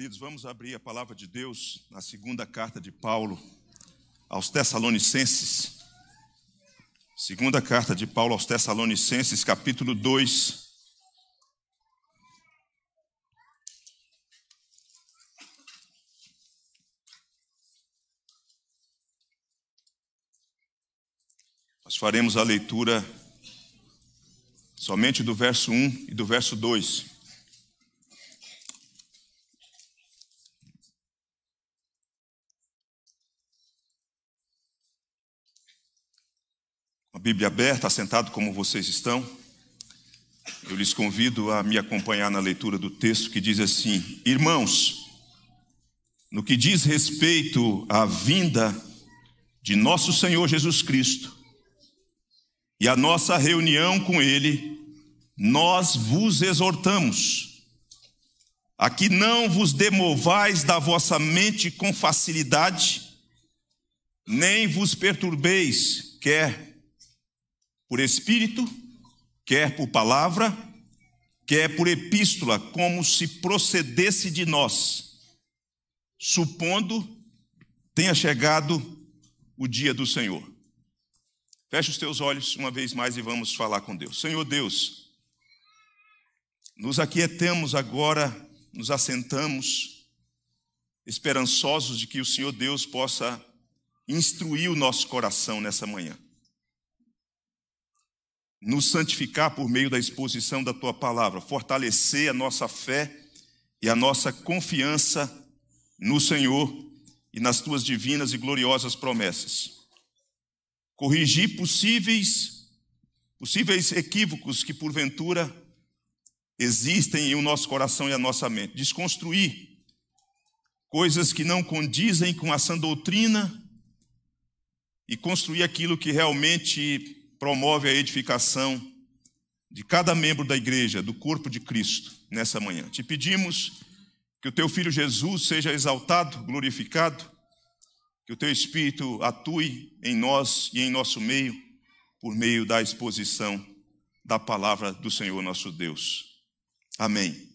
Queridos, vamos abrir a palavra de Deus na segunda carta de Paulo aos Tessalonicenses. Segunda carta de Paulo aos Tessalonicenses, capítulo 2. Nós faremos a leitura somente do verso 1 e do verso 2. Bíblia aberta, sentado como vocês estão, eu lhes convido a me acompanhar na leitura do texto que diz assim: Irmãos, no que diz respeito à vinda de nosso Senhor Jesus Cristo e à nossa reunião com Ele, nós vos exortamos a que não vos demovais da vossa mente com facilidade, nem vos perturbeis, quer por espírito, quer por palavra, quer por epístola, como se procedesse de nós, supondo tenha chegado o dia do Senhor. Feche os teus olhos uma vez mais e vamos falar com Deus. Senhor Deus, nos aquietamos agora, nos assentamos, esperançosos de que o Senhor Deus possa instruir o nosso coração nessa manhã nos santificar por meio da exposição da tua palavra, fortalecer a nossa fé e a nossa confiança no Senhor e nas tuas divinas e gloriosas promessas. Corrigir possíveis possíveis equívocos que porventura existem em o nosso coração e a nossa mente, desconstruir coisas que não condizem com a sã doutrina e construir aquilo que realmente promove a edificação de cada membro da igreja, do corpo de Cristo, nessa manhã. Te pedimos que o teu filho Jesus seja exaltado, glorificado, que o teu espírito atue em nós e em nosso meio, por meio da exposição da palavra do Senhor nosso Deus. Amém.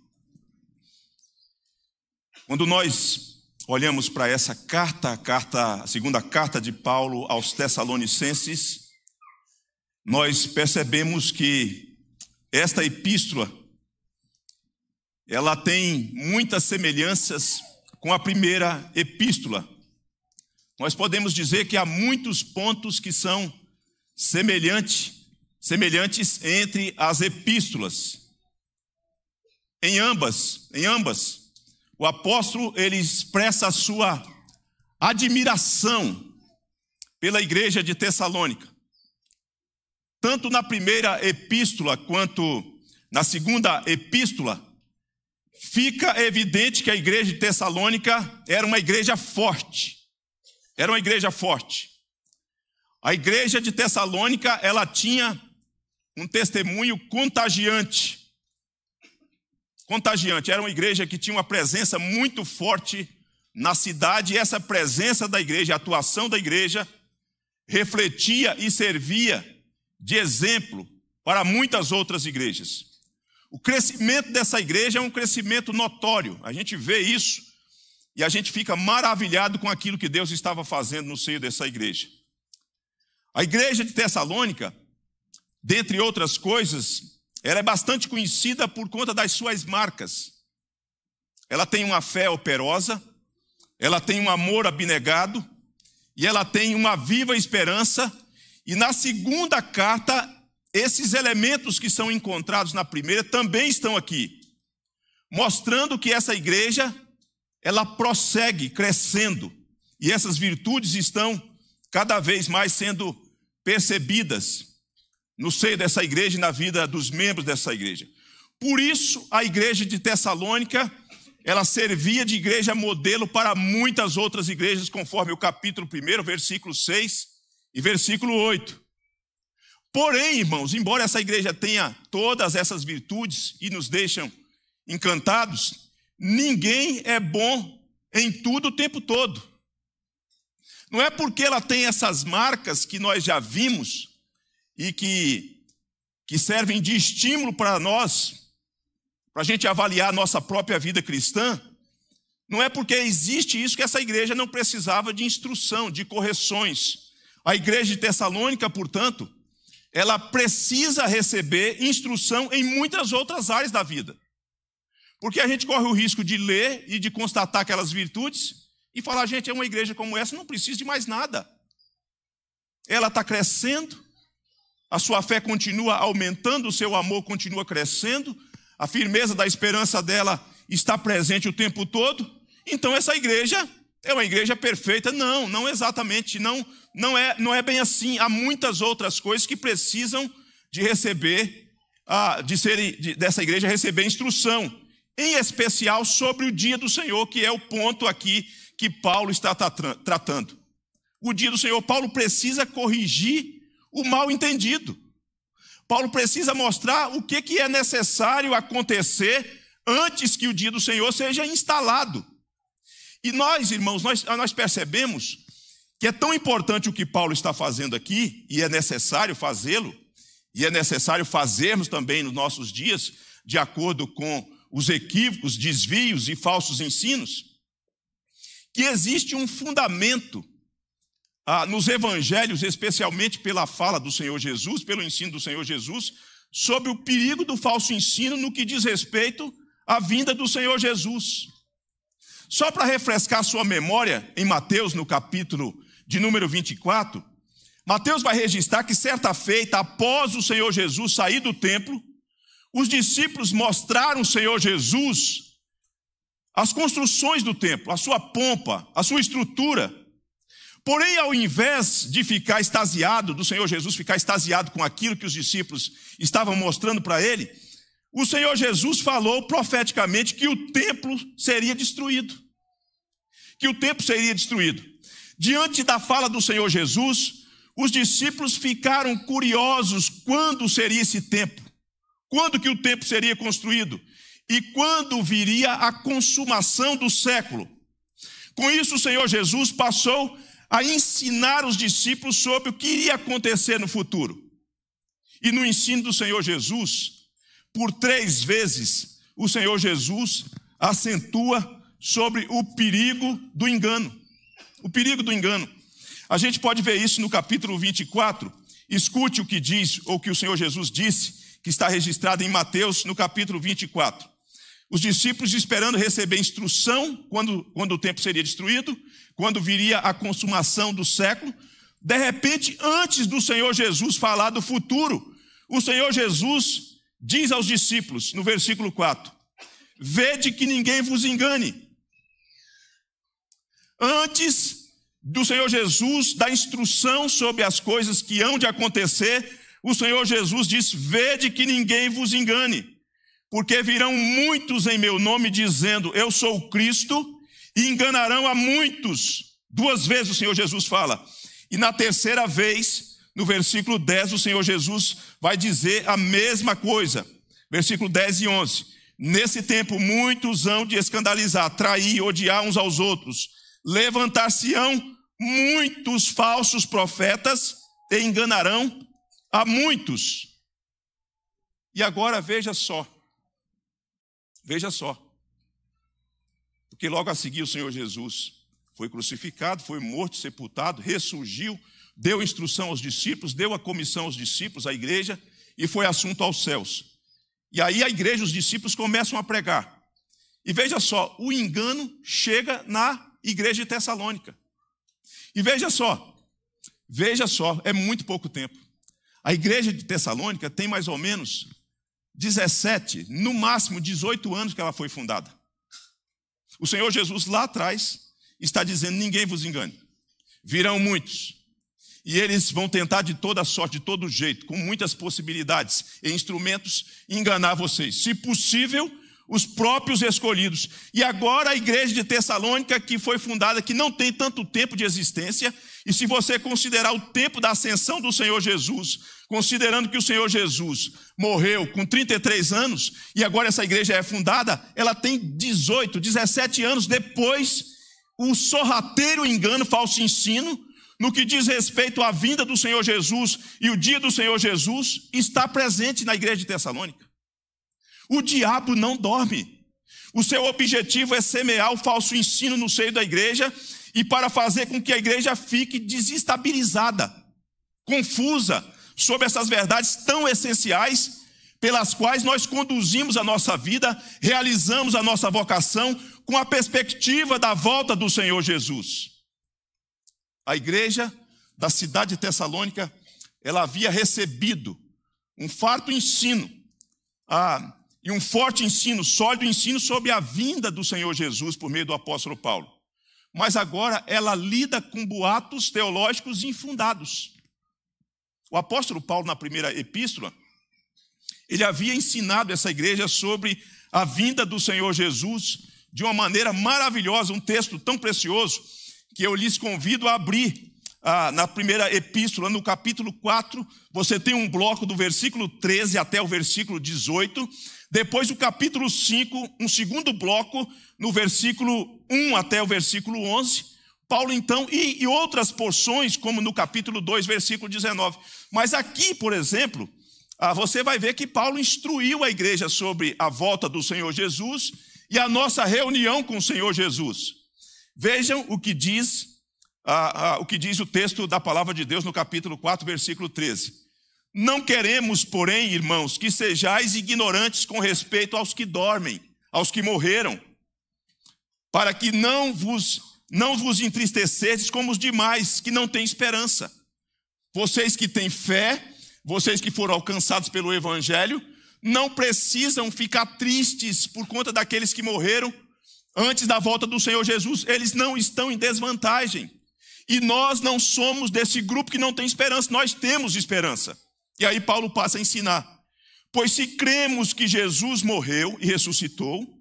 Quando nós olhamos para essa carta, a, carta, a segunda carta de Paulo aos Tessalonicenses, nós percebemos que esta epístola ela tem muitas semelhanças com a primeira epístola. Nós podemos dizer que há muitos pontos que são semelhante, semelhantes entre as epístolas. Em ambas, em ambas, o apóstolo ele expressa a sua admiração pela igreja de Tessalônica tanto na primeira epístola quanto na segunda epístola, fica evidente que a igreja de Tessalônica era uma igreja forte. Era uma igreja forte. A igreja de Tessalônica, ela tinha um testemunho contagiante. Contagiante. Era uma igreja que tinha uma presença muito forte na cidade, e essa presença da igreja, a atuação da igreja, refletia e servia de exemplo para muitas outras igrejas. O crescimento dessa igreja é um crescimento notório, a gente vê isso e a gente fica maravilhado com aquilo que Deus estava fazendo no seio dessa igreja. A igreja de Tessalônica, dentre outras coisas, ela é bastante conhecida por conta das suas marcas. Ela tem uma fé operosa, ela tem um amor abnegado e ela tem uma viva esperança e na segunda carta, esses elementos que são encontrados na primeira também estão aqui, mostrando que essa igreja ela prossegue crescendo e essas virtudes estão cada vez mais sendo percebidas no seio dessa igreja e na vida dos membros dessa igreja. Por isso, a igreja de Tessalônica, ela servia de igreja modelo para muitas outras igrejas, conforme o capítulo 1, versículo 6 e versículo 8. Porém, irmãos, embora essa igreja tenha todas essas virtudes e nos deixam encantados, ninguém é bom em tudo o tempo todo. Não é porque ela tem essas marcas que nós já vimos e que, que servem de estímulo para nós, para a gente avaliar a nossa própria vida cristã, não é porque existe isso que essa igreja não precisava de instrução, de correções a igreja de Tessalônica, portanto, ela precisa receber instrução em muitas outras áreas da vida. Porque a gente corre o risco de ler e de constatar aquelas virtudes e falar, gente, é uma igreja como essa, não precisa de mais nada. Ela está crescendo, a sua fé continua aumentando, o seu amor continua crescendo, a firmeza da esperança dela está presente o tempo todo. Então, essa igreja é uma igreja perfeita. Não, não exatamente, não, não é, não é bem assim. Há muitas outras coisas que precisam de receber, ah, de ser de, dessa igreja receber instrução, em especial sobre o dia do Senhor, que é o ponto aqui que Paulo está tratando. O dia do Senhor, Paulo precisa corrigir o mal entendido. Paulo precisa mostrar o que, que é necessário acontecer antes que o dia do Senhor seja instalado. E nós, irmãos, nós, nós percebemos que é tão importante o que Paulo está fazendo aqui, e é necessário fazê-lo, e é necessário fazermos também nos nossos dias, de acordo com os equívocos, desvios e falsos ensinos, que existe um fundamento ah, nos evangelhos, especialmente pela fala do Senhor Jesus, pelo ensino do Senhor Jesus, sobre o perigo do falso ensino no que diz respeito à vinda do Senhor Jesus. Só para refrescar sua memória, em Mateus, no capítulo de número 24, Mateus vai registrar que certa feita, após o Senhor Jesus sair do templo, os discípulos mostraram o Senhor Jesus as construções do templo, a sua pompa, a sua estrutura. Porém, ao invés de ficar extasiado, do Senhor Jesus ficar extasiado com aquilo que os discípulos estavam mostrando para ele, o Senhor Jesus falou profeticamente que o templo seria destruído. Que o templo seria destruído. Diante da fala do Senhor Jesus, os discípulos ficaram curiosos quando seria esse templo. Quando que o templo seria construído? E quando viria a consumação do século? Com isso, o Senhor Jesus passou a ensinar os discípulos sobre o que iria acontecer no futuro. E no ensino do Senhor Jesus, por três vezes, o Senhor Jesus acentua sobre o perigo do engano. O perigo do engano. A gente pode ver isso no capítulo 24. Escute o que diz, ou que o Senhor Jesus disse, que está registrado em Mateus, no capítulo 24. Os discípulos esperando receber instrução quando, quando o tempo seria destruído, quando viria a consumação do século. De repente, antes do Senhor Jesus falar do futuro, o Senhor Jesus diz aos discípulos, no versículo 4: Vede que ninguém vos engane. Antes do Senhor Jesus dar instrução sobre as coisas que hão de acontecer, o Senhor Jesus diz: Vede que ninguém vos engane, porque virão muitos em meu nome dizendo: Eu sou o Cristo, e enganarão a muitos. Duas vezes o Senhor Jesus fala. E na terceira vez, no versículo 10, o Senhor Jesus vai dizer a mesma coisa. Versículo 10 e 11. Nesse tempo, muitos hão de escandalizar, trair, odiar uns aos outros. Levantar-se-ão muitos falsos profetas e enganarão a muitos. E agora veja só. Veja só. Porque logo a seguir o Senhor Jesus foi crucificado, foi morto, sepultado, ressurgiu deu instrução aos discípulos, deu a comissão aos discípulos, à igreja, e foi assunto aos céus. E aí a igreja, os discípulos começam a pregar. E veja só, o engano chega na igreja de Tessalônica. E veja só, veja só, é muito pouco tempo. A igreja de Tessalônica tem mais ou menos 17, no máximo 18 anos que ela foi fundada. O Senhor Jesus lá atrás está dizendo: ninguém vos engane. Virão muitos, e eles vão tentar de toda sorte, de todo jeito, com muitas possibilidades e instrumentos, enganar vocês. Se possível, os próprios escolhidos. E agora a igreja de Tessalônica, que foi fundada, que não tem tanto tempo de existência, e se você considerar o tempo da ascensão do Senhor Jesus, considerando que o Senhor Jesus morreu com 33 anos, e agora essa igreja é fundada, ela tem 18, 17 anos depois, o sorrateiro engano, falso ensino, no que diz respeito à vinda do Senhor Jesus e o dia do Senhor Jesus, está presente na igreja de Tessalônica. O diabo não dorme. O seu objetivo é semear o falso ensino no seio da igreja e para fazer com que a igreja fique desestabilizada, confusa sobre essas verdades tão essenciais pelas quais nós conduzimos a nossa vida, realizamos a nossa vocação com a perspectiva da volta do Senhor Jesus. A igreja da cidade de Tessalônica, ela havia recebido um farto ensino ah, e um forte ensino, sólido ensino sobre a vinda do Senhor Jesus por meio do apóstolo Paulo. Mas agora ela lida com boatos teológicos infundados. O apóstolo Paulo, na primeira epístola, ele havia ensinado essa igreja sobre a vinda do Senhor Jesus de uma maneira maravilhosa, um texto tão precioso que eu lhes convido a abrir ah, na primeira epístola, no capítulo 4, você tem um bloco do versículo 13 até o versículo 18. Depois, o capítulo 5, um segundo bloco, no versículo 1 até o versículo 11. Paulo, então, e, e outras porções, como no capítulo 2, versículo 19. Mas aqui, por exemplo, ah, você vai ver que Paulo instruiu a igreja sobre a volta do Senhor Jesus e a nossa reunião com o Senhor Jesus. Vejam o que diz ah, ah, o que diz o texto da palavra de Deus no capítulo 4, versículo 13. Não queremos, porém, irmãos, que sejais ignorantes com respeito aos que dormem, aos que morreram, para que não vos não vos entristeceres como os demais que não têm esperança. Vocês que têm fé, vocês que foram alcançados pelo evangelho, não precisam ficar tristes por conta daqueles que morreram, antes da volta do Senhor Jesus, eles não estão em desvantagem. E nós não somos desse grupo que não tem esperança, nós temos esperança. E aí Paulo passa a ensinar. Pois se cremos que Jesus morreu e ressuscitou,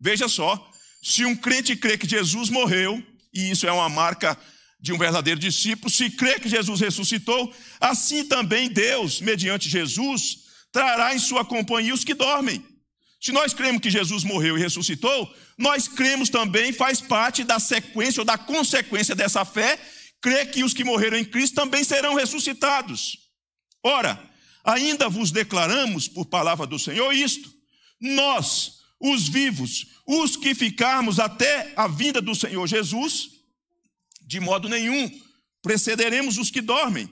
veja só, se um crente crê que Jesus morreu, e isso é uma marca de um verdadeiro discípulo, se crê que Jesus ressuscitou, assim também Deus, mediante Jesus, trará em sua companhia os que dormem. Se nós cremos que Jesus morreu e ressuscitou, nós cremos também, faz parte da sequência ou da consequência dessa fé, crer que os que morreram em Cristo também serão ressuscitados. Ora, ainda vos declaramos, por palavra do Senhor, isto: nós, os vivos, os que ficarmos até a vinda do Senhor Jesus, de modo nenhum precederemos os que dormem,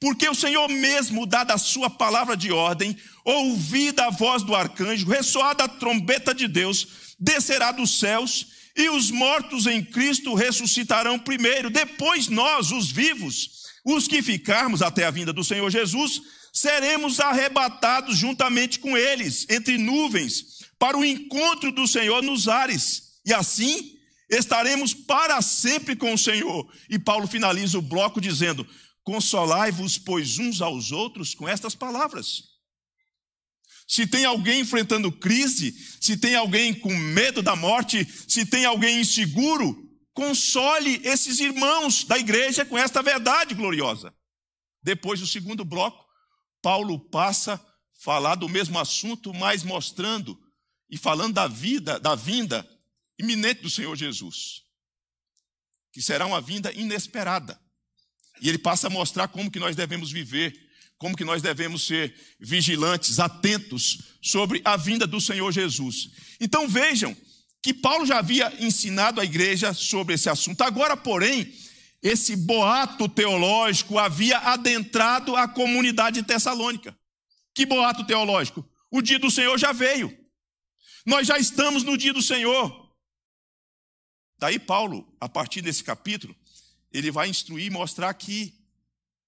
porque o Senhor mesmo, dada a sua palavra de ordem, ouvida a voz do arcanjo, ressoada a trombeta de Deus, descerá dos céus, e os mortos em Cristo ressuscitarão primeiro, depois nós, os vivos, os que ficarmos até a vinda do Senhor Jesus, seremos arrebatados juntamente com eles, entre nuvens, para o encontro do Senhor nos ares. E assim estaremos para sempre com o Senhor. E Paulo finaliza o bloco dizendo: Consolai-vos, pois, uns aos outros com estas palavras. Se tem alguém enfrentando crise, se tem alguém com medo da morte, se tem alguém inseguro, console esses irmãos da igreja com esta verdade gloriosa. Depois do segundo bloco, Paulo passa a falar do mesmo assunto, mas mostrando e falando da vida, da vinda iminente do Senhor Jesus, que será uma vinda inesperada. E ele passa a mostrar como que nós devemos viver, como que nós devemos ser vigilantes, atentos sobre a vinda do Senhor Jesus. Então vejam que Paulo já havia ensinado a igreja sobre esse assunto. Agora, porém, esse boato teológico havia adentrado a comunidade tessalônica. Que boato teológico? O dia do Senhor já veio. Nós já estamos no dia do Senhor. Daí Paulo, a partir desse capítulo, ele vai instruir mostrar que,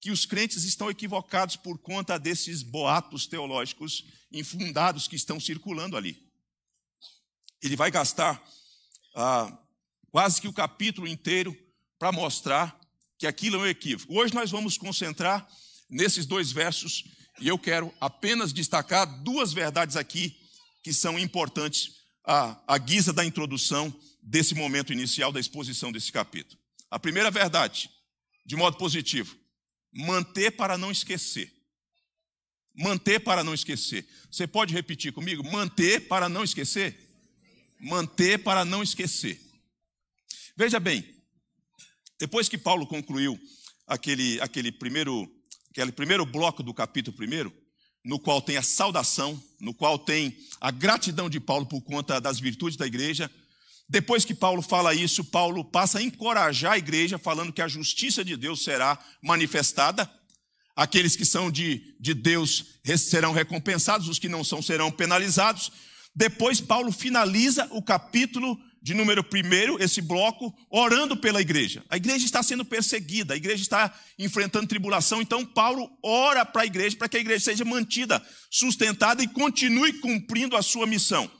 que os crentes estão equivocados por conta desses boatos teológicos infundados que estão circulando ali. Ele vai gastar ah, quase que o capítulo inteiro para mostrar que aquilo é um equívoco. Hoje nós vamos concentrar nesses dois versos e eu quero apenas destacar duas verdades aqui que são importantes à, à guisa da introdução desse momento inicial da exposição desse capítulo. A primeira verdade, de modo positivo, manter para não esquecer. Manter para não esquecer. Você pode repetir comigo? Manter para não esquecer? Manter para não esquecer. Veja bem, depois que Paulo concluiu aquele, aquele, primeiro, aquele primeiro bloco do capítulo primeiro, no qual tem a saudação, no qual tem a gratidão de Paulo por conta das virtudes da igreja, depois que Paulo fala isso, Paulo passa a encorajar a igreja, falando que a justiça de Deus será manifestada. Aqueles que são de, de Deus serão recompensados, os que não são serão penalizados. Depois, Paulo finaliza o capítulo de número primeiro, esse bloco, orando pela igreja. A igreja está sendo perseguida, a igreja está enfrentando tribulação, então Paulo ora para a igreja, para que a igreja seja mantida, sustentada e continue cumprindo a sua missão.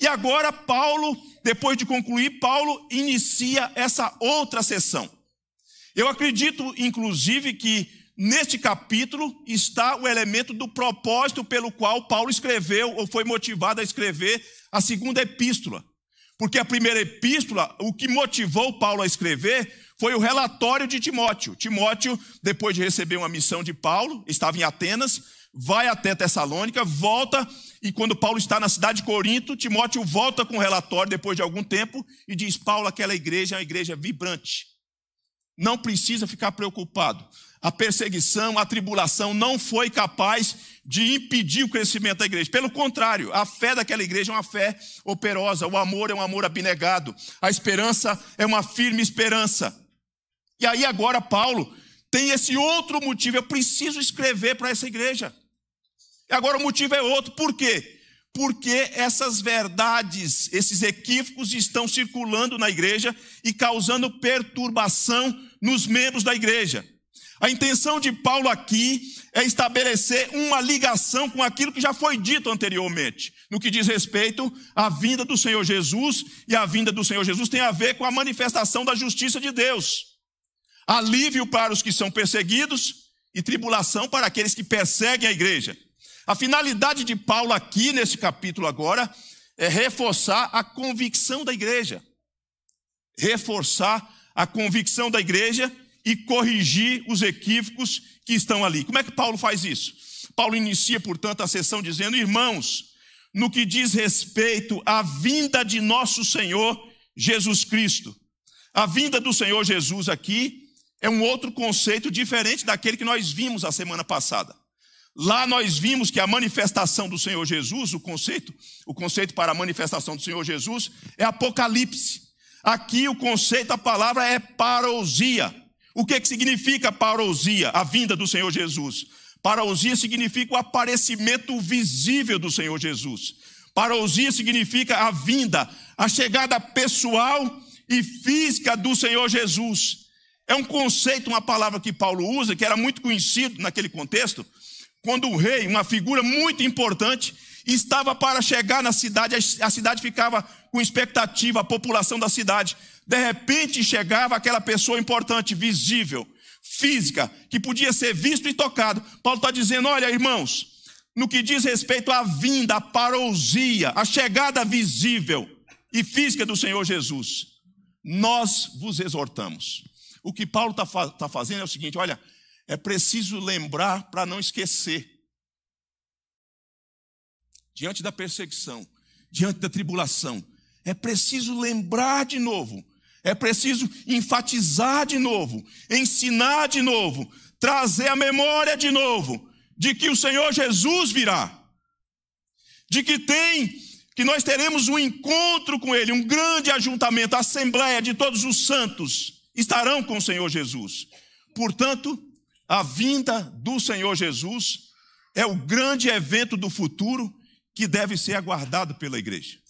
E agora, Paulo, depois de concluir, Paulo inicia essa outra sessão. Eu acredito, inclusive, que neste capítulo está o elemento do propósito pelo qual Paulo escreveu ou foi motivado a escrever a segunda epístola. Porque a primeira epístola, o que motivou Paulo a escrever foi o relatório de Timóteo. Timóteo, depois de receber uma missão de Paulo, estava em Atenas, vai até Tessalônica, volta, e quando Paulo está na cidade de Corinto, Timóteo volta com o relatório depois de algum tempo e diz: Paulo, aquela igreja é uma igreja vibrante. Não precisa ficar preocupado. A perseguição, a tribulação não foi capaz de impedir o crescimento da igreja. Pelo contrário, a fé daquela igreja é uma fé operosa, o amor é um amor abnegado, a esperança é uma firme esperança. E aí agora Paulo tem esse outro motivo, eu preciso escrever para essa igreja. Agora o motivo é outro, por quê? Porque essas verdades, esses equívocos estão circulando na igreja e causando perturbação nos membros da igreja. A intenção de Paulo aqui é estabelecer uma ligação com aquilo que já foi dito anteriormente, no que diz respeito à vinda do Senhor Jesus, e a vinda do Senhor Jesus tem a ver com a manifestação da justiça de Deus. Alívio para os que são perseguidos e tribulação para aqueles que perseguem a igreja. A finalidade de Paulo aqui nesse capítulo agora é reforçar a convicção da igreja. Reforçar a convicção da igreja e corrigir os equívocos que estão ali. Como é que Paulo faz isso? Paulo inicia, portanto, a sessão dizendo: Irmãos, no que diz respeito à vinda de nosso Senhor Jesus Cristo. A vinda do Senhor Jesus aqui é um outro conceito diferente daquele que nós vimos a semana passada. Lá nós vimos que a manifestação do Senhor Jesus, o conceito, o conceito para a manifestação do Senhor Jesus é apocalipse. Aqui o conceito, a palavra é parousia. O que, que significa parousia, a vinda do Senhor Jesus? Parousia significa o aparecimento visível do Senhor Jesus. Parousia significa a vinda, a chegada pessoal e física do Senhor Jesus. É um conceito, uma palavra que Paulo usa, que era muito conhecido naquele contexto, quando o rei, uma figura muito importante, estava para chegar na cidade, a cidade ficava com expectativa, a população da cidade. De repente chegava aquela pessoa importante, visível, física, que podia ser visto e tocado. Paulo está dizendo: olha, irmãos, no que diz respeito à vinda, à parousia, à chegada visível e física do Senhor Jesus, nós vos exortamos. O que Paulo está fazendo é o seguinte: olha, é preciso lembrar para não esquecer. Diante da perseguição, diante da tribulação, é preciso lembrar de novo, é preciso enfatizar de novo, ensinar de novo, trazer a memória de novo de que o Senhor Jesus virá, de que tem que nós teremos um encontro com Ele, um grande ajuntamento, a assembleia de todos os santos estarão com o Senhor Jesus. Portanto, a vinda do Senhor Jesus é o grande evento do futuro que deve ser aguardado pela igreja.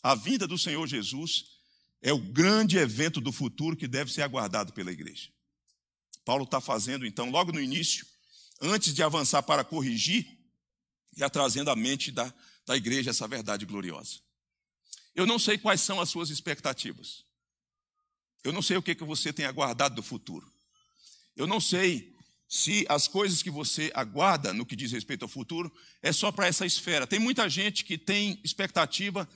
A vinda do Senhor Jesus é o grande evento do futuro que deve ser aguardado pela igreja. Paulo está fazendo, então, logo no início, antes de avançar para corrigir, já trazendo à mente da, da igreja essa verdade gloriosa. Eu não sei quais são as suas expectativas. Eu não sei o que, que você tem aguardado do futuro. Eu não sei se as coisas que você aguarda no que diz respeito ao futuro é só para essa esfera. Tem muita gente que tem expectativa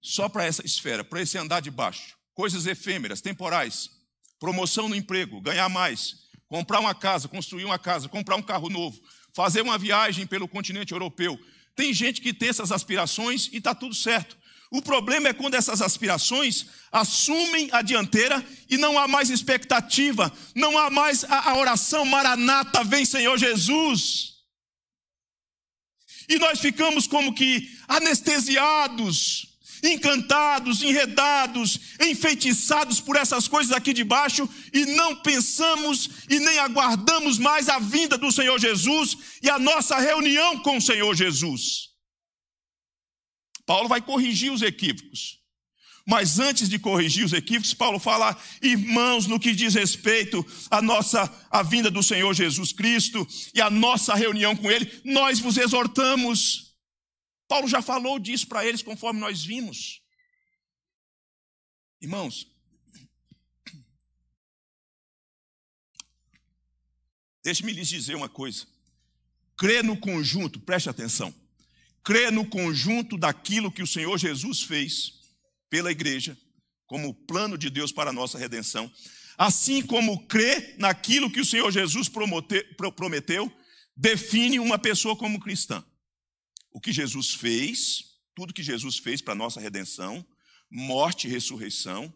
só para essa esfera, para esse andar de baixo. Coisas efêmeras, temporais. Promoção no emprego, ganhar mais, comprar uma casa, construir uma casa, comprar um carro novo, fazer uma viagem pelo continente europeu. Tem gente que tem essas aspirações e está tudo certo. O problema é quando essas aspirações assumem a dianteira e não há mais expectativa, não há mais a, oração maranata, vem Senhor Jesus. E nós ficamos como que anestesiados, encantados, enredados, enfeitiçados por essas coisas aqui de baixo e não pensamos e nem aguardamos mais a vinda do Senhor Jesus e a nossa reunião com o Senhor Jesus. Paulo vai corrigir os equívocos. Mas antes de corrigir os equívocos, Paulo fala, irmãos, no que diz respeito à nossa à vinda do Senhor Jesus Cristo e à nossa reunião com Ele, nós vos exortamos. Paulo já falou disso para eles conforme nós vimos. Irmãos, deixe-me lhes dizer uma coisa. Crê no conjunto, preste atenção crê no conjunto daquilo que o Senhor Jesus fez pela igreja, como plano de Deus para a nossa redenção, assim como crê naquilo que o Senhor Jesus prometeu, define uma pessoa como cristã. O que Jesus fez, tudo que Jesus fez para a nossa redenção, morte e ressurreição,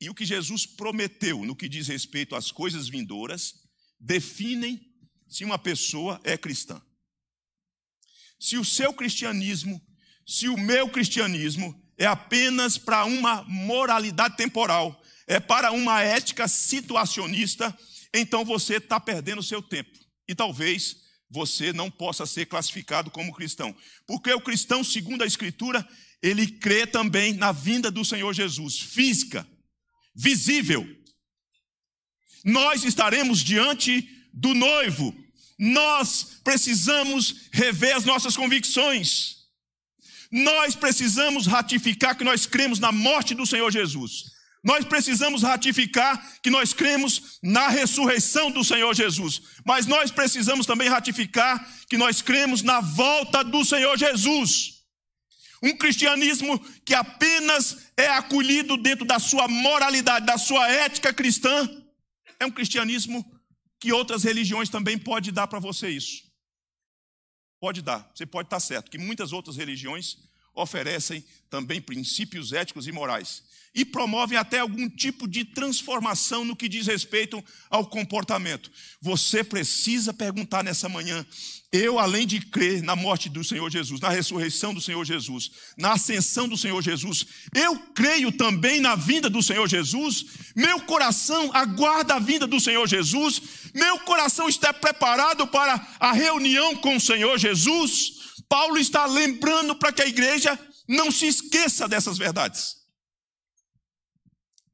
e o que Jesus prometeu no que diz respeito às coisas vindouras, definem se uma pessoa é cristã se o seu cristianismo, se o meu cristianismo é apenas para uma moralidade temporal, é para uma ética situacionista, então você está perdendo o seu tempo. E talvez você não possa ser classificado como cristão. Porque o cristão, segundo a Escritura, ele crê também na vinda do Senhor Jesus, física, visível. Nós estaremos diante do noivo, nós precisamos rever as nossas convicções. Nós precisamos ratificar que nós cremos na morte do Senhor Jesus. Nós precisamos ratificar que nós cremos na ressurreição do Senhor Jesus. Mas nós precisamos também ratificar que nós cremos na volta do Senhor Jesus. Um cristianismo que apenas é acolhido dentro da sua moralidade, da sua ética cristã, é um cristianismo que outras religiões também podem dar para você isso. Pode dar, você pode estar tá certo, que muitas outras religiões oferecem também princípios éticos e morais e promovem até algum tipo de transformação no que diz respeito ao comportamento. Você precisa perguntar nessa manhã: eu, além de crer na morte do Senhor Jesus, na ressurreição do Senhor Jesus, na ascensão do Senhor Jesus, eu creio também na vinda do Senhor Jesus, meu coração aguarda a vinda do Senhor Jesus, meu coração está preparado para a reunião com o Senhor Jesus. Paulo está lembrando para que a igreja não se esqueça dessas verdades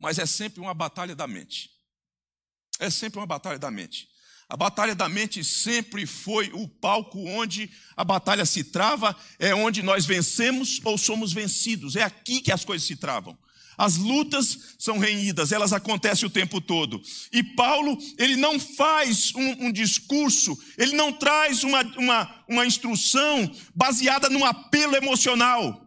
mas é sempre uma batalha da mente. É sempre uma batalha da mente. A batalha da mente sempre foi o palco onde a batalha se trava, é onde nós vencemos ou somos vencidos. É aqui que as coisas se travam. As lutas são reunidas, elas acontecem o tempo todo. E Paulo, ele não faz um, um discurso, ele não traz uma, uma, uma instrução baseada num apelo emocional.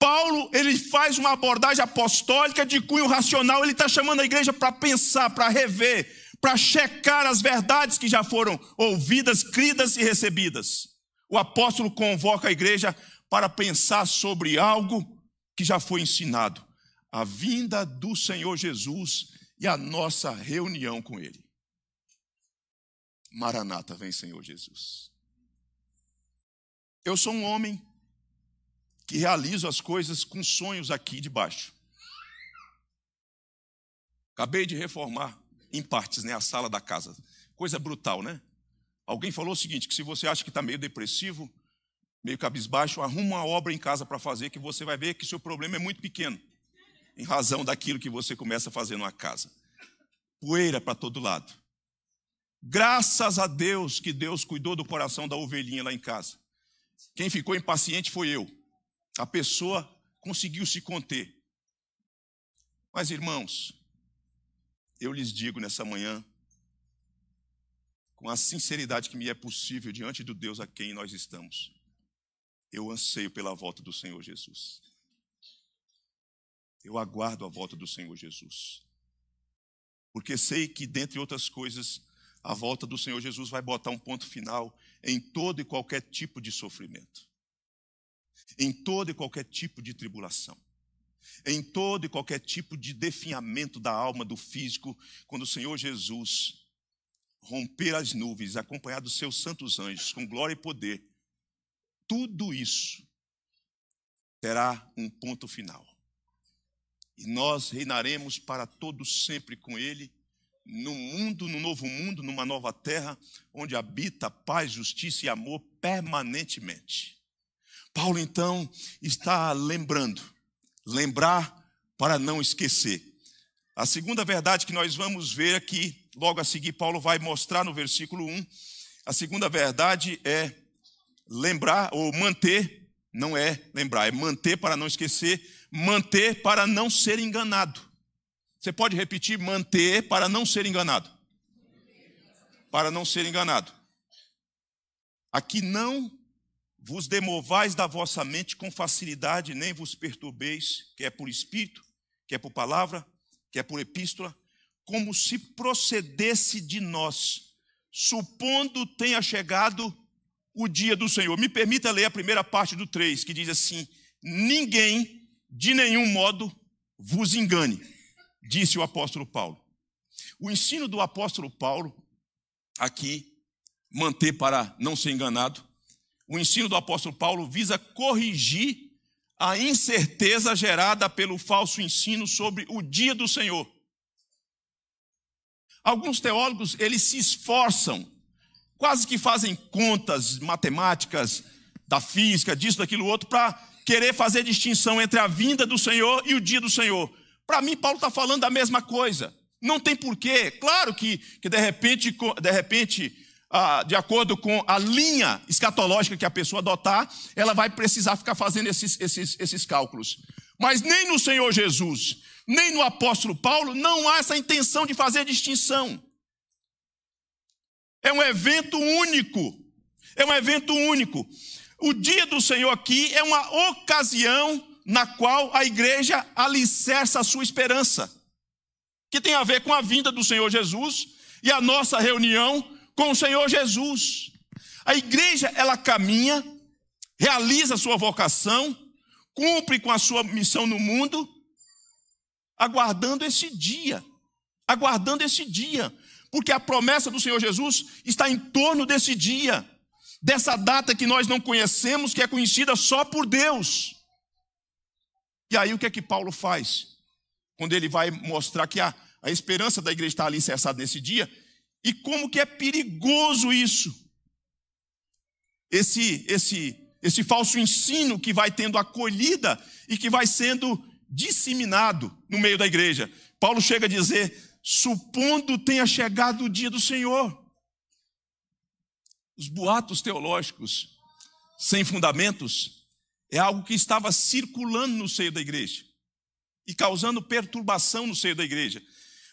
Paulo, ele faz uma abordagem apostólica de cunho racional, ele está chamando a igreja para pensar, para rever, para checar as verdades que já foram ouvidas, cridas e recebidas. O apóstolo convoca a igreja para pensar sobre algo que já foi ensinado: a vinda do Senhor Jesus e a nossa reunião com Ele. Maranata, vem Senhor Jesus. Eu sou um homem que realizo as coisas com sonhos aqui de baixo. Acabei de reformar em partes né, a sala da casa. Coisa brutal, né? Alguém falou o seguinte: que se você acha que está meio depressivo, meio cabisbaixo, arruma uma obra em casa para fazer, que você vai ver que seu problema é muito pequeno, em razão daquilo que você começa a fazer numa casa. Poeira para todo lado. Graças a Deus que Deus cuidou do coração da ovelhinha lá em casa. Quem ficou impaciente foi eu. A pessoa conseguiu se conter. Mas, irmãos, eu lhes digo nessa manhã, com a sinceridade que me é possível diante do Deus a quem nós estamos, eu anseio pela volta do Senhor Jesus. Eu aguardo a volta do Senhor Jesus. Porque sei que, dentre outras coisas, a volta do Senhor Jesus vai botar um ponto final em todo e qualquer tipo de sofrimento em todo e qualquer tipo de tribulação, em todo e qualquer tipo de definhamento da alma, do físico, quando o Senhor Jesus romper as nuvens, acompanhado dos seus santos anjos, com glória e poder, tudo isso terá um ponto final. E nós reinaremos para todos sempre com Ele, no mundo, no novo mundo, numa nova terra, onde habita paz, justiça e amor permanentemente. Paulo então está lembrando, lembrar para não esquecer. A segunda verdade que nós vamos ver aqui, logo a seguir, Paulo vai mostrar no versículo 1. A segunda verdade é lembrar ou manter, não é lembrar, é manter para não esquecer, manter para não ser enganado. Você pode repetir: manter para não ser enganado. Para não ser enganado. Aqui não vos demovais da vossa mente com facilidade, nem vos perturbeis, que é por espírito, que é por palavra, que é por epístola, como se procedesse de nós, supondo tenha chegado o dia do Senhor. Me permita ler a primeira parte do 3, que diz assim: Ninguém, de nenhum modo, vos engane, disse o apóstolo Paulo. O ensino do apóstolo Paulo, aqui, manter para não ser enganado, o ensino do apóstolo Paulo visa corrigir a incerteza gerada pelo falso ensino sobre o dia do Senhor. Alguns teólogos, eles se esforçam, quase que fazem contas matemáticas, da física, disso, daquilo, outro, para querer fazer distinção entre a vinda do Senhor e o dia do Senhor. Para mim, Paulo está falando da mesma coisa. Não tem porquê. Claro que, que de repente, de repente ah, de acordo com a linha escatológica que a pessoa adotar, ela vai precisar ficar fazendo esses, esses, esses cálculos. Mas nem no Senhor Jesus, nem no apóstolo Paulo, não há essa intenção de fazer distinção. É um evento único. É um evento único. O dia do Senhor aqui é uma ocasião na qual a igreja alicerça a sua esperança, que tem a ver com a vinda do Senhor Jesus e a nossa reunião com o Senhor Jesus. A igreja, ela caminha, realiza a sua vocação, cumpre com a sua missão no mundo, aguardando esse dia, aguardando esse dia, porque a promessa do Senhor Jesus está em torno desse dia, dessa data que nós não conhecemos, que é conhecida só por Deus. E aí o que é que Paulo faz? Quando ele vai mostrar que a, a esperança da igreja está ali cessada nesse dia, e como que é perigoso isso? Esse esse esse falso ensino que vai tendo acolhida e que vai sendo disseminado no meio da igreja. Paulo chega a dizer: supondo tenha chegado o dia do Senhor. Os boatos teológicos sem fundamentos é algo que estava circulando no seio da igreja e causando perturbação no seio da igreja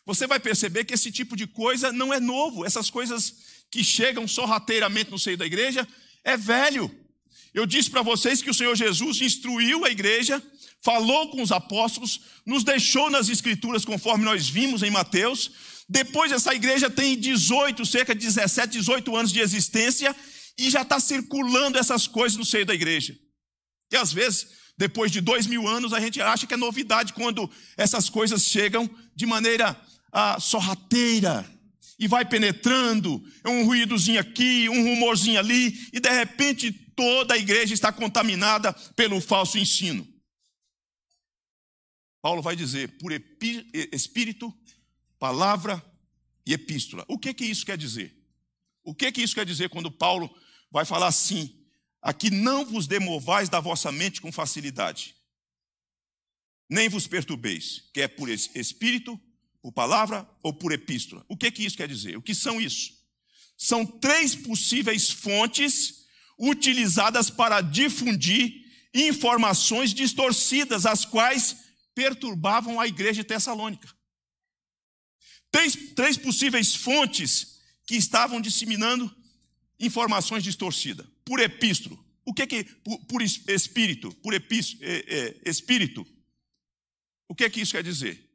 você vai perceber que esse tipo de coisa não é novo. Essas coisas que chegam sorrateiramente no seio da igreja é velho. Eu disse para vocês que o Senhor Jesus instruiu a igreja, falou com os apóstolos, nos deixou nas escrituras conforme nós vimos em Mateus. Depois essa igreja tem 18, cerca de 17, 18 anos de existência e já está circulando essas coisas no seio da igreja. E às vezes depois de dois mil anos, a gente acha que é novidade quando essas coisas chegam de maneira ah, sorrateira e vai penetrando, é um ruídozinho aqui, um rumorzinho ali, e de repente toda a igreja está contaminada pelo falso ensino. Paulo vai dizer, por espírito, palavra e epístola. O que que isso quer dizer? O que que isso quer dizer quando Paulo vai falar assim: aqui não vos demovais da vossa mente com facilidade, nem vos perturbeis, que é por espírito, por palavra ou por epístola? O que, que isso quer dizer? O que são isso? São três possíveis fontes utilizadas para difundir informações distorcidas, as quais perturbavam a igreja de Tessalônica. Três, três possíveis fontes que estavam disseminando informações distorcidas. Por epístola. O que que. Por, por espírito. Por epístolo, é, é, espírito. O que que isso quer dizer?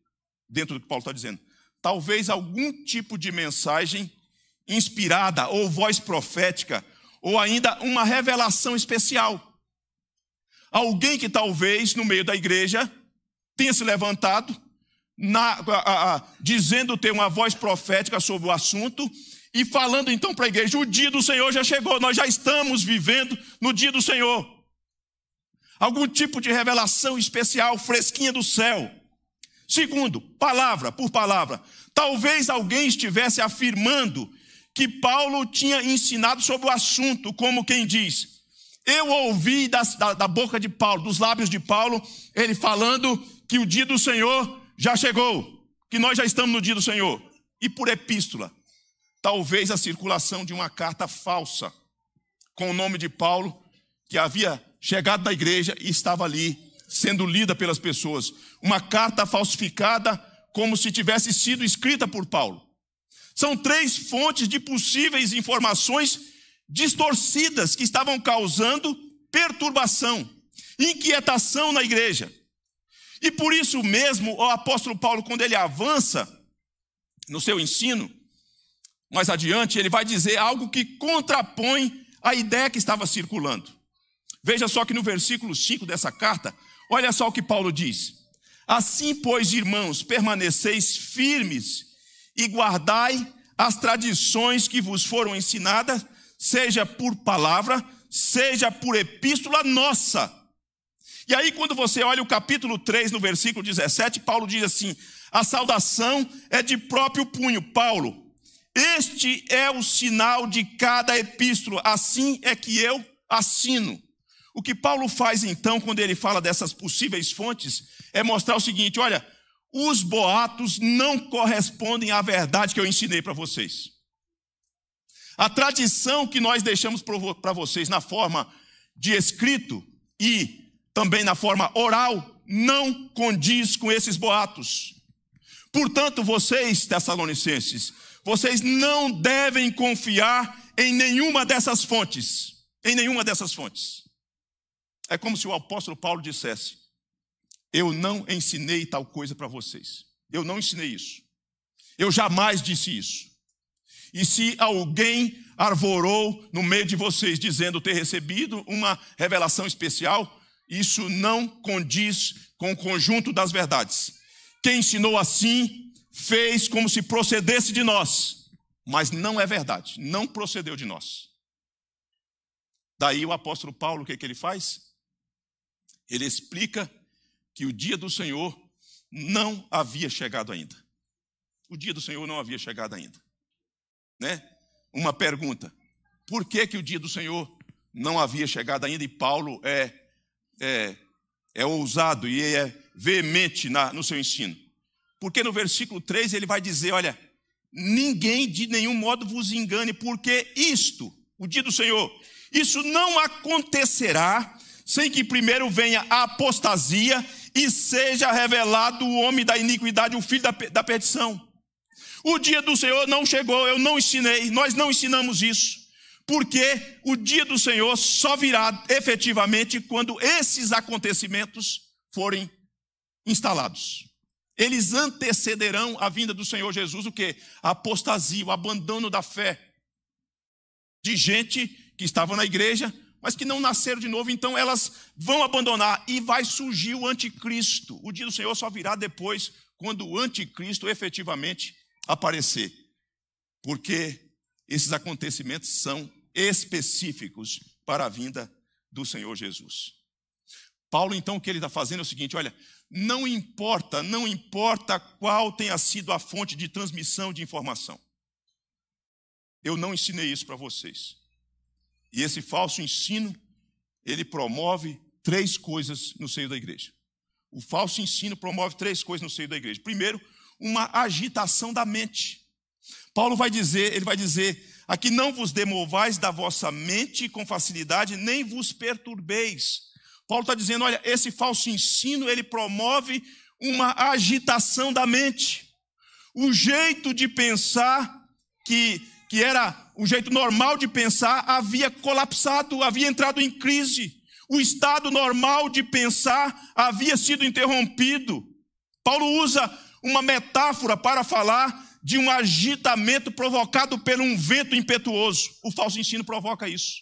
dentro do que Paulo está dizendo. Talvez algum tipo de mensagem inspirada, ou voz profética, ou ainda uma revelação especial. Alguém que talvez no meio da igreja tenha se levantado, na, a, a, dizendo ter uma voz profética sobre o assunto e falando então para a igreja: o dia do Senhor já chegou, nós já estamos vivendo no dia do Senhor. Algum tipo de revelação especial, fresquinha do céu. Segundo, palavra por palavra. Talvez alguém estivesse afirmando que Paulo tinha ensinado sobre o assunto, como quem diz: Eu ouvi da, da, da boca de Paulo, dos lábios de Paulo, ele falando que o dia do Senhor já chegou, que nós já estamos no dia do Senhor. E por epístola, talvez a circulação de uma carta falsa com o nome de Paulo, que havia chegado da igreja e estava ali sendo lida pelas pessoas. Uma carta falsificada, como se tivesse sido escrita por Paulo. São três fontes de possíveis informações distorcidas que estavam causando perturbação, inquietação na igreja. E por isso mesmo, o apóstolo Paulo, quando ele avança no seu ensino, mais adiante, ele vai dizer algo que contrapõe a ideia que estava circulando. Veja só que no versículo 5 dessa carta, Olha só o que Paulo diz. Assim, pois, irmãos, permaneceis firmes e guardai as tradições que vos foram ensinadas, seja por palavra, seja por epístola nossa. E aí, quando você olha o capítulo 3, no versículo 17, Paulo diz assim: a saudação é de próprio punho. Paulo, este é o sinal de cada epístola, assim é que eu assino. O que Paulo faz então, quando ele fala dessas possíveis fontes, é mostrar o seguinte: olha, os boatos não correspondem à verdade que eu ensinei para vocês. A tradição que nós deixamos para vocês na forma de escrito e também na forma oral não condiz com esses boatos. Portanto, vocês, Tessalonicenses, vocês não devem confiar em nenhuma dessas fontes. Em nenhuma dessas fontes. É como se o apóstolo Paulo dissesse: Eu não ensinei tal coisa para vocês. Eu não ensinei isso. Eu jamais disse isso. E se alguém arvorou no meio de vocês dizendo ter recebido uma revelação especial, isso não condiz com o conjunto das verdades. Quem ensinou assim fez como se procedesse de nós, mas não é verdade, não procedeu de nós. Daí o apóstolo Paulo, o que, é que ele faz? Ele explica que o dia do Senhor não havia chegado ainda. O dia do Senhor não havia chegado ainda. Né? Uma pergunta: por que, que o dia do Senhor não havia chegado ainda? E Paulo é, é, é ousado e é veemente na, no seu ensino. Porque no versículo 3 ele vai dizer: olha, ninguém de nenhum modo vos engane, porque isto, o dia do Senhor, isso não acontecerá sem que primeiro venha a apostasia e seja revelado o homem da iniquidade, o filho da, da perdição. O dia do Senhor não chegou, eu não ensinei, nós não ensinamos isso. Porque o dia do Senhor só virá efetivamente quando esses acontecimentos forem instalados. Eles antecederão a vinda do Senhor Jesus, o que? A apostasia, o abandono da fé de gente que estava na igreja, mas que não nasceram de novo, então elas vão abandonar e vai surgir o anticristo. O dia do Senhor só virá depois, quando o anticristo efetivamente aparecer. Porque esses acontecimentos são específicos para a vinda do Senhor Jesus. Paulo, então, o que ele está fazendo é o seguinte: olha, não importa, não importa qual tenha sido a fonte de transmissão de informação. Eu não ensinei isso para vocês. E esse falso ensino, ele promove três coisas no seio da igreja. O falso ensino promove três coisas no seio da igreja. Primeiro, uma agitação da mente. Paulo vai dizer, ele vai dizer, aqui não vos demovais da vossa mente com facilidade, nem vos perturbeis. Paulo está dizendo, olha, esse falso ensino, ele promove uma agitação da mente. O jeito de pensar que que era o jeito normal de pensar, havia colapsado, havia entrado em crise. O estado normal de pensar havia sido interrompido. Paulo usa uma metáfora para falar de um agitamento provocado por um vento impetuoso. O falso ensino provoca isso.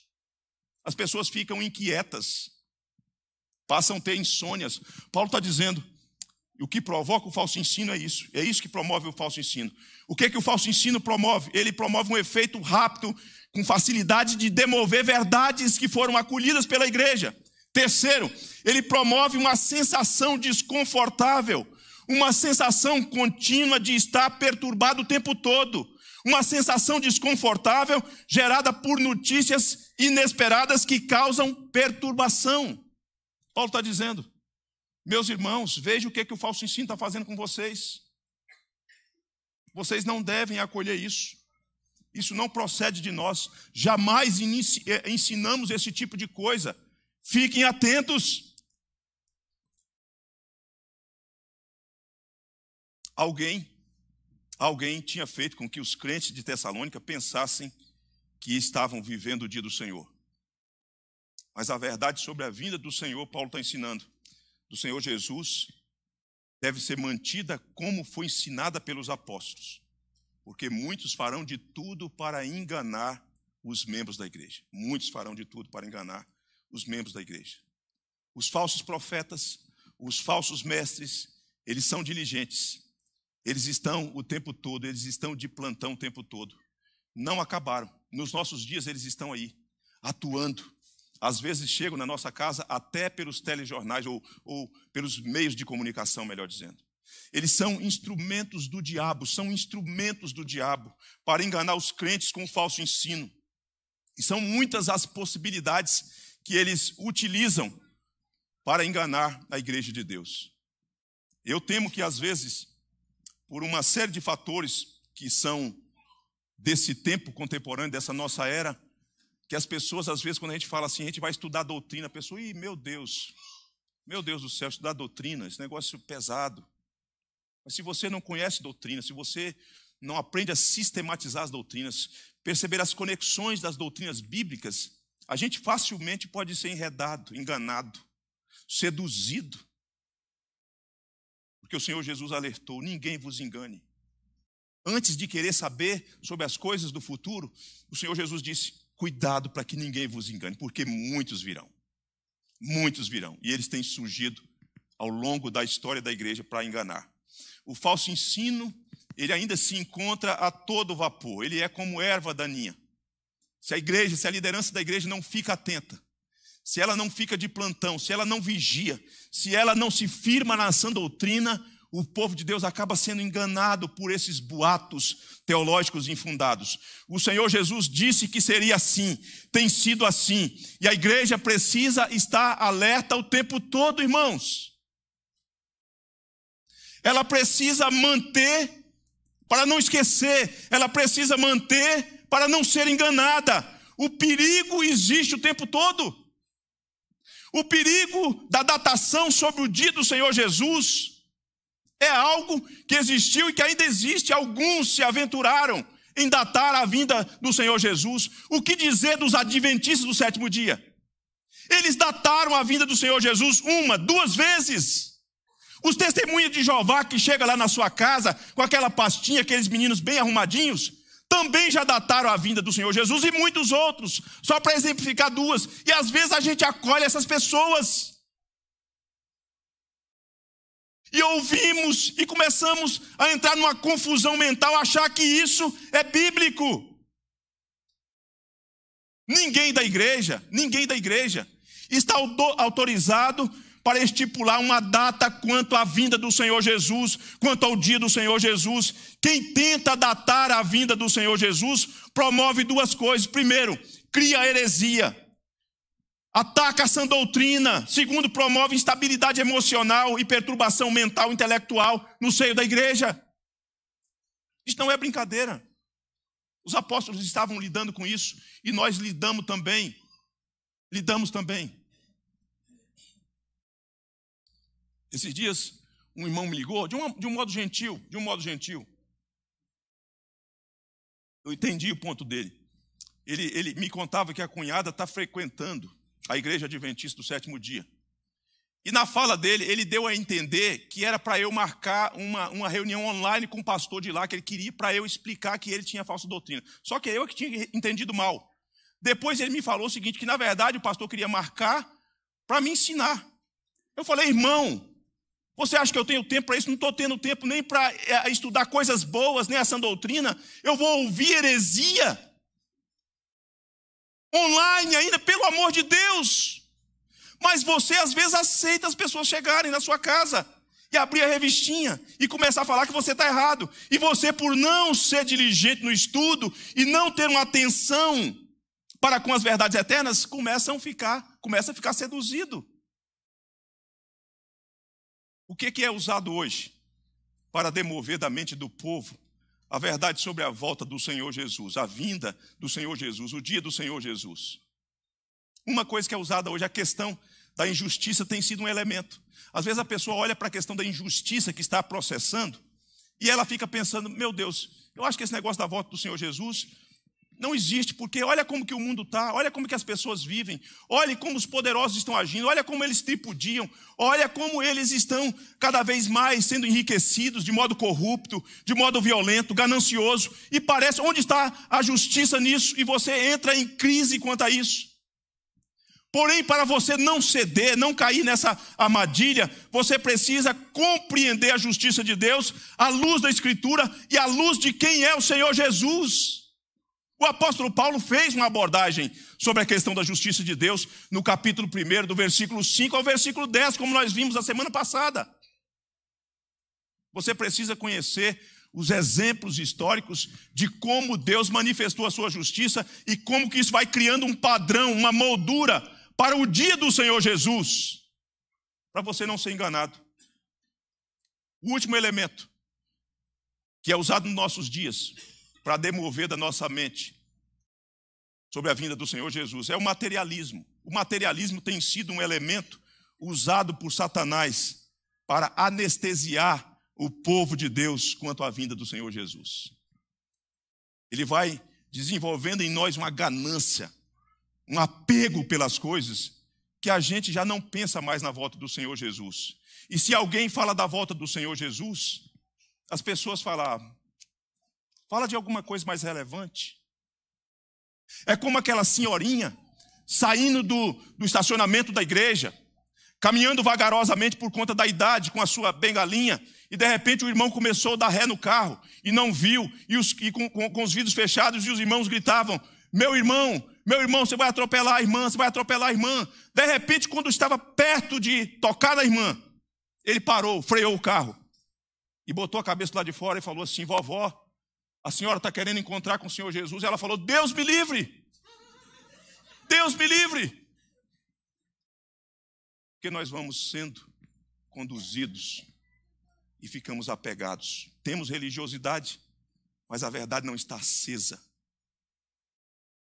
As pessoas ficam inquietas, passam a ter insônias. Paulo está dizendo: e o que provoca o falso ensino é isso. É isso que promove o falso ensino. O que, é que o falso ensino promove? Ele promove um efeito rápido, com facilidade de demover verdades que foram acolhidas pela igreja. Terceiro, ele promove uma sensação desconfortável, uma sensação contínua de estar perturbado o tempo todo, uma sensação desconfortável gerada por notícias inesperadas que causam perturbação. Paulo está dizendo. Meus irmãos, veja o que, que o falso ensino está fazendo com vocês. Vocês não devem acolher isso. Isso não procede de nós. Jamais eh, ensinamos esse tipo de coisa. Fiquem atentos. Alguém, alguém tinha feito com que os crentes de Tessalônica pensassem que estavam vivendo o dia do Senhor. Mas a verdade sobre a vinda do Senhor, Paulo está ensinando, do Senhor Jesus deve ser mantida como foi ensinada pelos apóstolos, porque muitos farão de tudo para enganar os membros da igreja. Muitos farão de tudo para enganar os membros da igreja. Os falsos profetas, os falsos mestres, eles são diligentes. Eles estão o tempo todo, eles estão de plantão o tempo todo. Não acabaram. Nos nossos dias eles estão aí, atuando, às vezes chegam na nossa casa até pelos telejornais ou, ou pelos meios de comunicação, melhor dizendo. Eles são instrumentos do diabo, são instrumentos do diabo para enganar os crentes com o falso ensino. E são muitas as possibilidades que eles utilizam para enganar a igreja de Deus. Eu temo que às vezes, por uma série de fatores que são desse tempo contemporâneo, dessa nossa era, que as pessoas, às vezes, quando a gente fala assim, a gente vai estudar doutrina, a pessoa, ih, meu Deus, meu Deus do céu, estudar doutrina, esse negócio pesado. Mas se você não conhece doutrina, se você não aprende a sistematizar as doutrinas, perceber as conexões das doutrinas bíblicas, a gente facilmente pode ser enredado, enganado, seduzido. Porque o Senhor Jesus alertou: ninguém vos engane. Antes de querer saber sobre as coisas do futuro, o Senhor Jesus disse: Cuidado para que ninguém vos engane, porque muitos virão. Muitos virão. E eles têm surgido ao longo da história da igreja para enganar. O falso ensino, ele ainda se encontra a todo vapor. Ele é como erva daninha. Se a igreja, se a liderança da igreja não fica atenta, se ela não fica de plantão, se ela não vigia, se ela não se firma na sã doutrina, o povo de Deus acaba sendo enganado por esses boatos teológicos infundados. O Senhor Jesus disse que seria assim, tem sido assim, e a igreja precisa estar alerta o tempo todo, irmãos. Ela precisa manter para não esquecer, ela precisa manter para não ser enganada. O perigo existe o tempo todo. O perigo da datação sobre o dia do Senhor Jesus, é algo que existiu e que ainda existe. Alguns se aventuraram em datar a vinda do Senhor Jesus. O que dizer dos adventistas do sétimo dia? Eles dataram a vinda do Senhor Jesus uma, duas vezes. Os testemunhos de Jeová que chega lá na sua casa com aquela pastinha, aqueles meninos bem arrumadinhos, também já dataram a vinda do Senhor Jesus e muitos outros, só para exemplificar duas. E às vezes a gente acolhe essas pessoas. E ouvimos e começamos a entrar numa confusão mental, achar que isso é bíblico. Ninguém da igreja, ninguém da igreja está autorizado para estipular uma data quanto à vinda do Senhor Jesus, quanto ao dia do Senhor Jesus. Quem tenta datar a vinda do Senhor Jesus promove duas coisas. Primeiro, cria heresia ataca a sã doutrina, segundo, promove instabilidade emocional e perturbação mental intelectual no seio da igreja. Isso não é brincadeira. Os apóstolos estavam lidando com isso e nós lidamos também. Lidamos também. Esses dias, um irmão me ligou, de, um, de um modo gentil, de um modo gentil. Eu entendi o ponto dele. Ele, ele me contava que a cunhada está frequentando a igreja adventista do sétimo dia. E na fala dele, ele deu a entender que era para eu marcar uma, uma reunião online com o pastor de lá, que ele queria para eu explicar que ele tinha falsa doutrina. Só que eu que tinha entendido mal. Depois ele me falou o seguinte, que na verdade o pastor queria marcar para me ensinar. Eu falei, irmão, você acha que eu tenho tempo para isso? Não estou tendo tempo nem para eh, estudar coisas boas, nem essa doutrina. Eu vou ouvir heresia online ainda, pelo amor de Deus. Mas você às vezes aceita as pessoas chegarem na sua casa e abrir a revistinha e começar a falar que você está errado. E você, por não ser diligente no estudo e não ter uma atenção para com as verdades eternas, começam a ficar, começa a ficar seduzido. O que é usado hoje para demover da mente do povo a verdade sobre a volta do Senhor Jesus, a vinda do Senhor Jesus, o dia do Senhor Jesus. Uma coisa que é usada hoje, a questão da injustiça tem sido um elemento. Às vezes a pessoa olha para a questão da injustiça que está processando e ela fica pensando: meu Deus, eu acho que esse negócio da volta do Senhor Jesus não existe, porque olha como que o mundo está, olha como que as pessoas vivem, olha como os poderosos estão agindo, olha como eles tripudiam, olha como eles estão cada vez mais sendo enriquecidos de modo corrupto, de modo violento, ganancioso, e parece onde está a justiça nisso e você entra em crise quanto a isso. Porém, para você não ceder, não cair nessa armadilha, você precisa compreender a justiça de Deus à luz da Escritura e à luz de quem é o Senhor Jesus. O apóstolo Paulo fez uma abordagem sobre a questão da justiça de Deus no capítulo 1, do versículo 5 ao versículo 10, como nós vimos a semana passada. Você precisa conhecer os exemplos históricos de como Deus manifestou a sua justiça e como que isso vai criando um padrão, uma moldura para o dia do Senhor Jesus, para você não ser enganado. O último elemento que é usado nos nossos dias para demover da nossa mente sobre a vinda do Senhor Jesus. É o materialismo. O materialismo tem sido um elemento usado por Satanás para anestesiar o povo de Deus quanto à vinda do Senhor Jesus. Ele vai desenvolvendo em nós uma ganância, um apego pelas coisas que a gente já não pensa mais na volta do Senhor Jesus. E se alguém fala da volta do Senhor Jesus, as pessoas falam: ah, Fala de alguma coisa mais relevante. É como aquela senhorinha saindo do, do estacionamento da igreja, caminhando vagarosamente por conta da idade com a sua bengalinha, e de repente o irmão começou a dar ré no carro e não viu, e, os, e com, com, com os vidros fechados, e os irmãos gritavam: Meu irmão, meu irmão, você vai atropelar a irmã, você vai atropelar a irmã. De repente, quando estava perto de tocar na irmã, ele parou, freou o carro e botou a cabeça lá de fora e falou assim: Vovó, a senhora está querendo encontrar com o Senhor Jesus, e ela falou: Deus me livre! Deus me livre! Porque nós vamos sendo conduzidos e ficamos apegados. Temos religiosidade, mas a verdade não está acesa.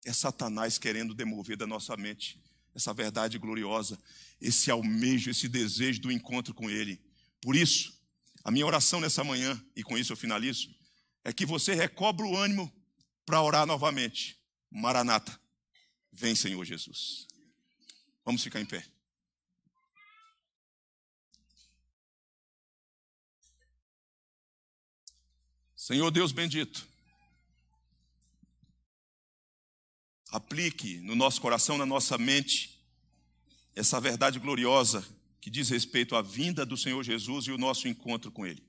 É Satanás querendo demover da nossa mente essa verdade gloriosa, esse almejo, esse desejo do encontro com Ele. Por isso, a minha oração nessa manhã, e com isso eu finalizo, é que você recobra o ânimo para orar novamente. Maranata, vem Senhor Jesus. Vamos ficar em pé. Senhor Deus bendito, aplique no nosso coração, na nossa mente, essa verdade gloriosa que diz respeito à vinda do Senhor Jesus e o nosso encontro com Ele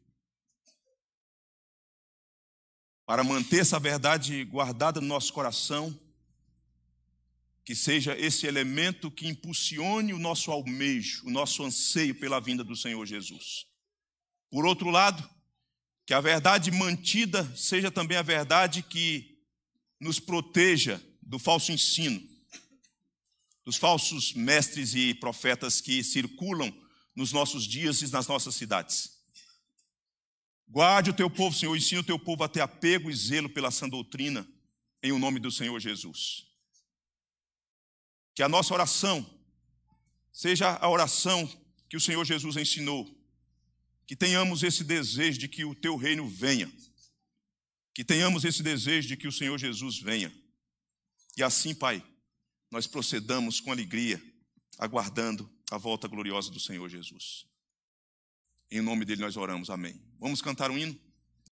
para manter essa verdade guardada no nosso coração, que seja esse elemento que impulsione o nosso almejo, o nosso anseio pela vinda do Senhor Jesus. Por outro lado, que a verdade mantida seja também a verdade que nos proteja do falso ensino, dos falsos mestres e profetas que circulam nos nossos dias e nas nossas cidades. Guarde o teu povo, Senhor, ensina o teu povo a ter apego e zelo pela sã doutrina, em o nome do Senhor Jesus. Que a nossa oração seja a oração que o Senhor Jesus ensinou, que tenhamos esse desejo de que o teu reino venha, que tenhamos esse desejo de que o Senhor Jesus venha. E assim, Pai, nós procedamos com alegria, aguardando a volta gloriosa do Senhor Jesus. Em nome dele nós oramos. Amém. Vamos cantar um hino?